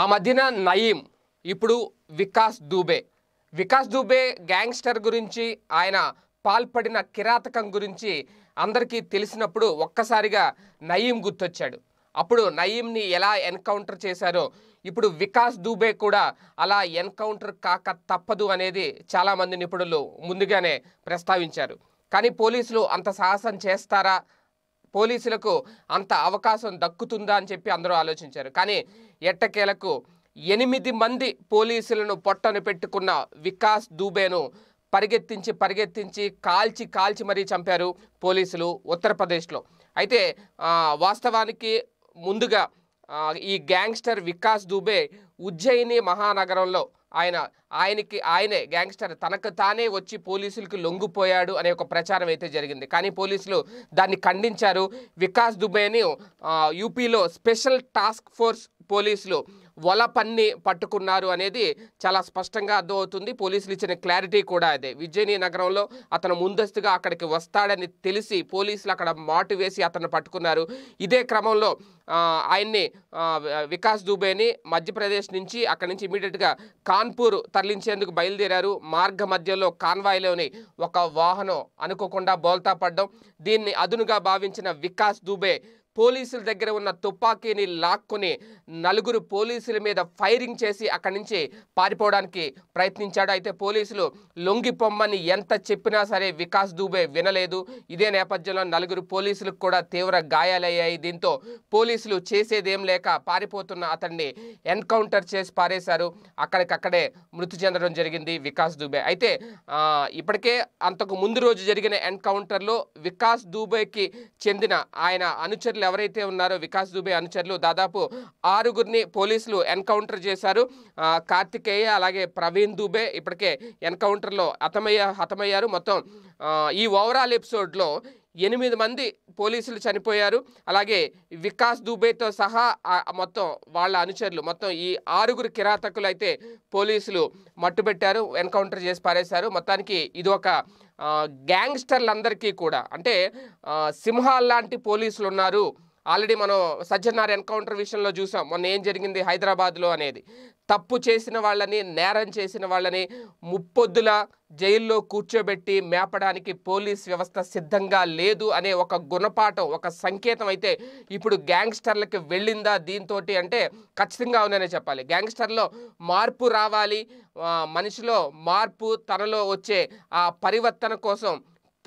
ఆ మధ్యన నయీం ఇప్పుడు వికాస్ దూబే వికాస్ దూబే గ్యాంగ్స్టర్ గురించి ఆయన పాల్పడిన కిరాతకం గురించి అందరికీ తెలిసినప్పుడు ఒక్కసారిగా నయీం గుర్తొచ్చాడు అప్పుడు నయీంని ఎలా ఎన్కౌంటర్ చేశారో ఇప్పుడు వికాస్ దూబే కూడా అలా ఎన్కౌంటర్ కాక తప్పదు అనేది చాలామంది నిపుణులు ముందుగానే ప్రస్తావించారు కానీ పోలీసులు అంత సాహసం చేస్తారా పోలీసులకు అంత అవకాశం దక్కుతుందా అని చెప్పి అందరూ ఆలోచించారు కానీ ఎట్టకేలకు ఎనిమిది మంది పోలీసులను పొట్టను పెట్టుకున్న వికాస్ దూబేను పరిగెత్తించి పరిగెత్తించి కాల్చి కాల్చి మరీ చంపారు పోలీసులు ఉత్తరప్రదేశ్లో అయితే వాస్తవానికి ముందుగా ఈ గ్యాంగ్స్టర్ వికాస్ దూబే ఉజ్జయిని మహానగరంలో ఆయన ఆయనకి ఆయనే గ్యాంగ్స్టర్ తనకు తానే వచ్చి పోలీసులకి లొంగిపోయాడు అనే ఒక ప్రచారం అయితే జరిగింది కానీ పోలీసులు దాన్ని ఖండించారు వికాస్ దుబేని యూపీలో స్పెషల్ టాస్క్ ఫోర్స్ పోలీసులు వల పన్ని పట్టుకున్నారు అనేది చాలా స్పష్టంగా అర్థమవుతుంది పోలీసులు ఇచ్చిన క్లారిటీ కూడా అదే విజయనీ నగరంలో అతను ముందస్తుగా అక్కడికి వస్తాడని తెలిసి పోలీసులు అక్కడ మాటు వేసి అతను పట్టుకున్నారు ఇదే క్రమంలో ఆయన్ని వికాస్ దుబేని మధ్యప్రదేశ్ నుంచి అక్కడి నుంచి ఇమీడియట్గా కాన్పూర్ తరలించేందుకు బయలుదేరారు మార్గ మధ్యలో కాన్వాయ్లోని ఒక వాహనం అనుకోకుండా బోల్తా పడ్డం దీన్ని అదునుగా భావించిన వికాస్ దుబే పోలీసుల దగ్గర ఉన్న తుపాకీని లాక్కొని నలుగురు పోలీసుల మీద ఫైరింగ్ చేసి అక్కడి నుంచి పారిపోవడానికి ప్రయత్నించాడు అయితే పోలీసులు లొంగిపొమ్మని ఎంత చెప్పినా సరే వికాస్ దూబే వినలేదు ఇదే నేపథ్యంలో నలుగురు పోలీసులకు కూడా తీవ్ర గాయాలయ్యాయి దీంతో పోలీసులు చేసేదేం లేక పారిపోతున్న అతన్ని ఎన్కౌంటర్ చేసి పారేశారు అక్కడికక్కడే మృతి చెందడం జరిగింది వికాస్ దూబే అయితే ఇప్పటికే అంతకు ముందు రోజు జరిగిన ఎన్కౌంటర్లో వికాస్ దూబేకి చెందిన ఆయన అనుచరులు ఎవరైతే ఉన్నారో వికాస్ దుబే అనుచరులు దాదాపు ఆరుగురిని పోలీసులు ఎన్కౌంటర్ చేశారు కార్తికేయ అలాగే ప్రవీణ్ దుబే ఇప్పటికే ఎన్కౌంటర్లో హతమయ్య హతమయ్యారు మొత్తం ఈ ఓవరాల్ ఎపిసోడ్లో ఎనిమిది మంది పోలీసులు చనిపోయారు అలాగే వికాస్ దుబేతో సహా మొత్తం వాళ్ళ అనుచరులు మొత్తం ఈ ఆరుగురు కిరాతకులు అయితే పోలీసులు మట్టుబెట్టారు ఎన్కౌంటర్ చేసి పారేశారు మొత్తానికి ఇది ఒక గ్యాంగ్స్టర్లందరికీ కూడా అంటే సింహాల్ లాంటి పోలీసులు ఉన్నారు ఆల్రెడీ మనం సజ్జనార్ ఎన్కౌంటర్ విషయంలో చూసాం మొన్న ఏం జరిగింది హైదరాబాద్లో అనేది తప్పు చేసిన వాళ్ళని నేరం చేసిన వాళ్ళని ముప్పొద్దుల జైల్లో కూర్చోబెట్టి మేపడానికి పోలీస్ వ్యవస్థ సిద్ధంగా లేదు అనే ఒక గుణపాఠం ఒక సంకేతం అయితే ఇప్పుడు గ్యాంగ్స్టర్లకి వెళ్ళిందా దీంతో అంటే ఖచ్చితంగా ఉందనే చెప్పాలి గ్యాంగ్స్టర్లో మార్పు రావాలి మనిషిలో మార్పు తనలో వచ్చే ఆ పరివర్తన కోసం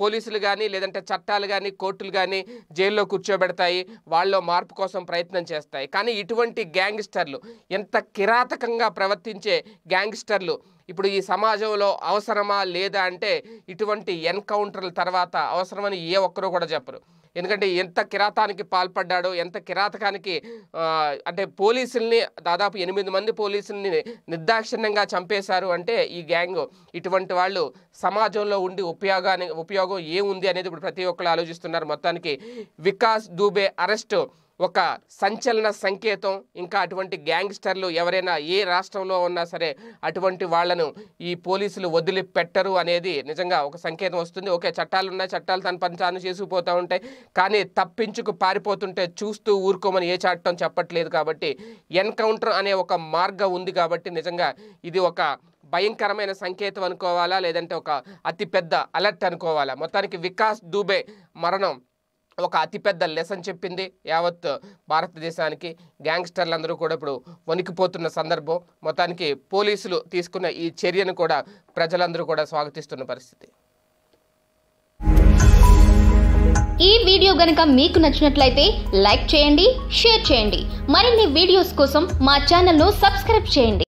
పోలీసులు కానీ లేదంటే చట్టాలు కానీ కోర్టులు కానీ జైల్లో కూర్చోబెడతాయి వాళ్ళలో మార్పు కోసం ప్రయత్నం చేస్తాయి కానీ ఇటువంటి గ్యాంగ్స్టర్లు ఎంత కిరాతకంగా ప్రవర్తించే గ్యాంగ్స్టర్లు ఇప్పుడు ఈ సమాజంలో అవసరమా లేదా అంటే ఇటువంటి ఎన్కౌంటర్ల తర్వాత అవసరమని ఏ ఒక్కరూ కూడా చెప్పరు ఎందుకంటే ఎంత కిరాతానికి పాల్పడ్డాడో ఎంత కిరాతకానికి అంటే పోలీసుల్ని దాదాపు ఎనిమిది మంది పోలీసుల్ని నిర్దాక్షిణ్యంగా చంపేశారు అంటే ఈ గ్యాంగ్ ఇటువంటి వాళ్ళు సమాజంలో ఉండి ఉపయోగాన్ని ఉపయోగం ఏముంది అనేది ఇప్పుడు ప్రతి ఒక్కళ్ళు ఆలోచిస్తున్నారు మొత్తానికి వికాస్ దూబే అరెస్టు ఒక సంచలన సంకేతం ఇంకా అటువంటి గ్యాంగ్స్టర్లు ఎవరైనా ఏ రాష్ట్రంలో ఉన్నా సరే అటువంటి వాళ్లను ఈ పోలీసులు వదిలిపెట్టరు అనేది నిజంగా ఒక సంకేతం వస్తుంది ఓకే చట్టాలు ఉన్నాయి చట్టాలు తన పని తాను చేసుకుపోతూ ఉంటాయి కానీ తప్పించుకు పారిపోతుంటే చూస్తూ ఊరుకోమని ఏ చట్టం చెప్పట్లేదు కాబట్టి ఎన్కౌంటర్ అనే ఒక మార్గం ఉంది కాబట్టి నిజంగా ఇది ఒక భయంకరమైన సంకేతం అనుకోవాలా లేదంటే ఒక అతిపెద్ద అలర్ట్ అనుకోవాలా మొత్తానికి వికాస్ దూబే మరణం ఒక అతిపెద్ద లెసన్ చెప్పింది యావత్ భారతదేశానికి గ్యాంగ్స్టర్లు అందరూ కూడా ఇప్పుడు వణికిపోతున్న సందర్భం మొత్తానికి పోలీసులు తీసుకున్న ఈ చర్యను కూడా ప్రజలందరూ కూడా స్వాగతిస్తున్న పరిస్థితి ఈ వీడియో గనక మీకు నచ్చినట్లయితే లైక్ చేయండి షేర్ చేయండి మరిన్ని వీడియోస్ కోసం మా ఛానల్ను సబ్స్క్రైబ్ చేయండి